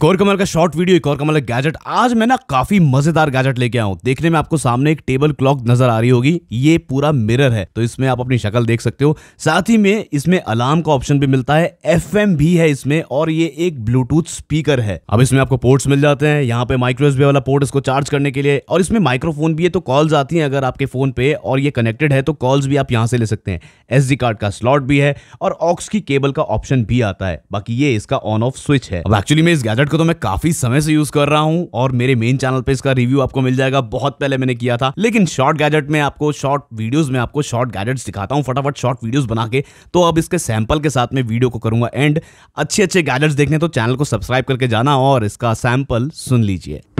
core कमल का short video एक और कमल गैजेट आज मैं ना काफी मजेदार गैजेट लेके आया हूँ देखने में आपको सामने एक टेबल क्लॉक नजर आ रही होगी ये पूरा मिरर है तो इसमें आप अपनी शक्ल देख सकते हो साथ ही में इसमें अलार्म का ऑप्शन भी मिलता है एफ भी है इसमें और ये एक ब्लूटूथ स्पीकर है अब इसमें आपको पोर्ट्स मिल जाते हैं यहाँ पे माइक्रोसबे वाला पोर्ट इसको चार्ज करने के लिए और इसमें माइक्रोफोन भी है तो कॉल्स आती है अगर आपके फोन पे और ये कनेक्टेड है तो कॉल्स भी आप यहाँ से ले सकते हैं एस कार्ड का स्लॉट भी है और ऑक्स की केबल का ऑप्शन भी आता है बाकी ये इसका ऑन ऑफ स्विच है अब एक्चुअली में इस गैजेट पैलेट को तो मैं काफी समय से यूज कर रहा हूँ और मेरे मेन चैनल पे इसका रिव्यू आपको मिल जाएगा बहुत पहले मैंने किया था लेकिन शॉर्ट गैजेट में आपको शॉर्ट वीडियोस में आपको शॉर्ट गैजेट दिखाता हूँ फटाफट शॉर्ट वीडियोस बना के तो अब इसके सैंपल के साथ में वीडियो को करूंगा एंड अच्छे अच्छे गैजेट्स देखने तो चैनल को सब्सक्राइब करके जाना और इसका सैंपल सुन लीजिए